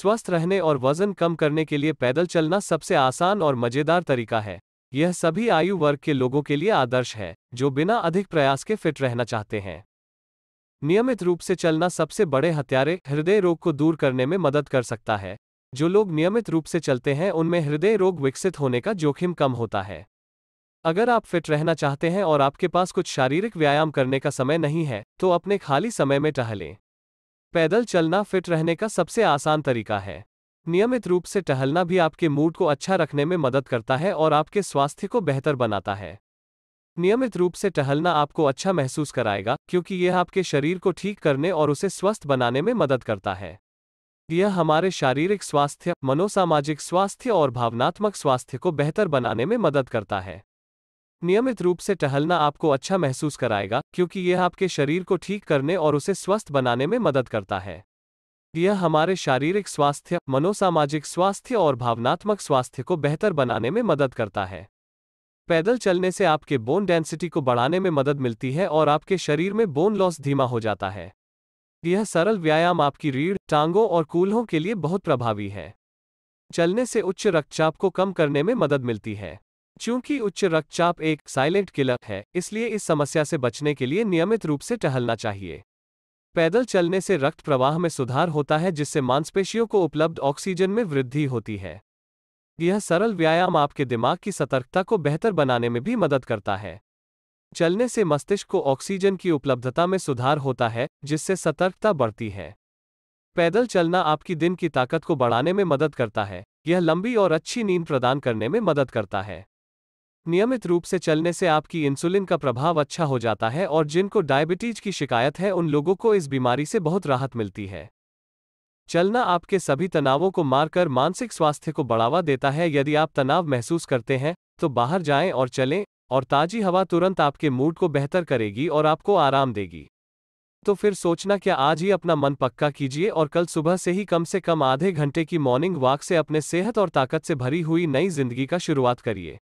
स्वस्थ रहने और वजन कम करने के लिए पैदल चलना सबसे आसान और मजेदार तरीका है यह सभी आयु वर्ग के लोगों के लिए आदर्श है जो बिना अधिक प्रयास के फिट रहना चाहते हैं नियमित रूप से चलना सबसे बड़े हत्यारे हृदय रोग को दूर करने में मदद कर सकता है जो लोग नियमित रूप से चलते हैं उनमें हृदय रोग विकसित होने का जोखिम कम होता है अगर आप फिट रहना चाहते हैं और आपके पास कुछ शारीरिक व्यायाम करने का समय नहीं है तो अपने खाली समय में टहलें पैदल चलना फिट रहने का सबसे आसान तरीका है नियमित रूप से टहलना भी आपके मूड को अच्छा रखने में मदद करता है और आपके स्वास्थ्य को बेहतर बनाता है नियमित रूप से टहलना आपको अच्छा महसूस कराएगा क्योंकि यह आपके शरीर को ठीक करने और उसे स्वस्थ बनाने में मदद करता है यह हमारे शारीरिक स्वास्थ्य मनोसामाजिक स्वास्थ्य और भावनात्मक स्वास्थ्य को बेहतर बनाने में मदद करता है नियमित रूप से टहलना आपको अच्छा महसूस कराएगा क्योंकि यह आपके शरीर को ठीक करने और उसे स्वस्थ बनाने में मदद करता है यह हमारे शारीरिक स्वास्थ्य मनोसामाजिक स्वास्थ्य और भावनात्मक स्वास्थ्य को बेहतर बनाने में मदद करता है पैदल चलने से आपके बोन डेंसिटी को बढ़ाने में मदद मिलती है और आपके शरीर में बोन लॉस धीमा हो जाता है यह सरल व्यायाम आपकी रीढ़ टांगों और कूल्हों के लिए बहुत प्रभावी है चलने से उच्च रक्तचाप को कम करने में मदद मिलती है चूंकि उच्च रक्तचाप एक साइलेंट किलर है इसलिए इस समस्या से बचने के लिए नियमित रूप से टहलना चाहिए पैदल चलने से रक्त प्रवाह में सुधार होता है जिससे मांसपेशियों को उपलब्ध ऑक्सीजन में वृद्धि होती है यह सरल व्यायाम आपके दिमाग की सतर्कता को बेहतर बनाने में भी मदद करता है चलने से मस्तिष्क को ऑक्सीजन की उपलब्धता में सुधार होता है जिससे सतर्कता बढ़ती है पैदल चलना आपकी दिन की ताकत को बढ़ाने में मदद करता है यह लंबी और अच्छी नींद प्रदान करने में मदद करता है नियमित रूप से चलने से आपकी इंसुलिन का प्रभाव अच्छा हो जाता है और जिनको डायबिटीज की शिकायत है उन लोगों को इस बीमारी से बहुत राहत मिलती है चलना आपके सभी तनावों को मारकर मानसिक स्वास्थ्य को बढ़ावा देता है यदि आप तनाव महसूस करते हैं तो बाहर जाएं और चलें और ताजी हवा तुरंत आपके मूड को बेहतर करेगी और आपको आराम देगी तो फिर सोचना क्या आज ही अपना मन पक्का कीजिए और कल सुबह से ही कम से कम आधे घंटे की मॉर्निंग वॉक से अपने सेहत और ताकत से भरी हुई नई जिंदगी का शुरुआत करिए